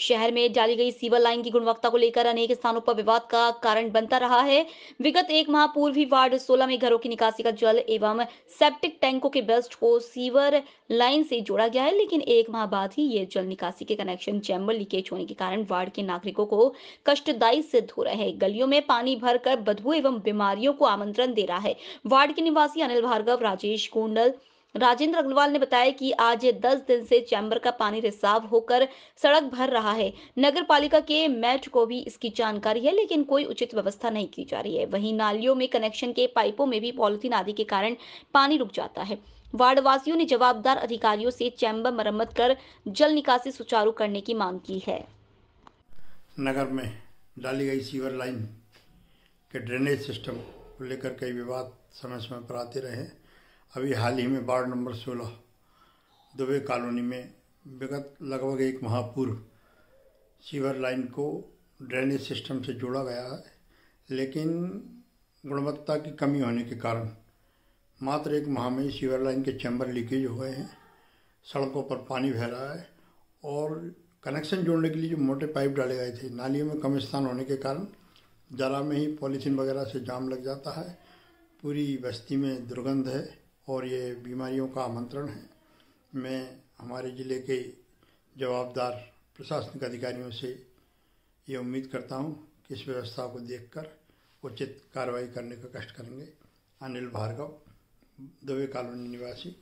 शहर में डाली गई सीवर लाइन की गुणवत्ता को लेकर अनेक स्थानों पर विवाद का कारण बनता रहा है विगत एक माह पूर्व ही वार्ड 16 में घरों की निकासी का जल एवं सेप्टिक टैंकों के बेस्ट को सीवर लाइन से जोड़ा गया है लेकिन एक माह बाद ही ये जल निकासी के कनेक्शन चैम्बर लीकेज होने के कारण वार्ड के नागरिकों को कष्टदायी सिद्ध हो रहे हैं गलियों में पानी भरकर बदबू एवं बीमारियों को आमंत्रण दे रहा है वार्ड के निवासी अनिल भार्गव राजेश कुंडल राजेंद्र अग्रवाल ने बताया कि आज 10 दिन से चैम्बर का पानी रिसाव होकर सड़क भर रहा है नगर पालिका के मैट को भी इसकी जानकारी है लेकिन कोई उचित व्यवस्था नहीं की जा रही है वहीं नालियों में कनेक्शन के पाइपों में भी पॉलिथीन आदि के कारण पानी रुक जाता है वार्डवासियों ने जवाबदार अधिकारियों से चैम्बर मरम्मत कर जल निकासी सुचारू करने की मांग की है नगर में डाली गई सीवर लाइन के ड्रेनेज सिस्टम को लेकर कई विवाद समय समय पर आते रहे अभी हाल ही में वार्ड नंबर सोलह दुबे कॉलोनी में विगत लगभग एक माह पूर्व सीवर लाइन को ड्रेनेज सिस्टम से जोड़ा गया है लेकिन गुणवत्ता की कमी होने के कारण मात्र एक माह में सीवर लाइन के चैम्बर लीकेज हुए हैं सड़कों पर पानी बह रहा है और कनेक्शन जोड़ने के लिए जो मोटे पाइप डाले गए थे नालियों में कम स्थान होने के कारण जरा में ही पॉलीथीन वगैरह से जाम लग जाता है पूरी बस्ती में दुर्गंध है और ये बीमारियों का आमंत्रण है मैं हमारे ज़िले के जवाबदार प्रशासनिक अधिकारियों से ये उम्मीद करता हूँ कि इस व्यवस्था को देखकर उचित कार्रवाई करने का कष्ट करेंगे अनिल भार्गव दवे कॉलोनी निवासी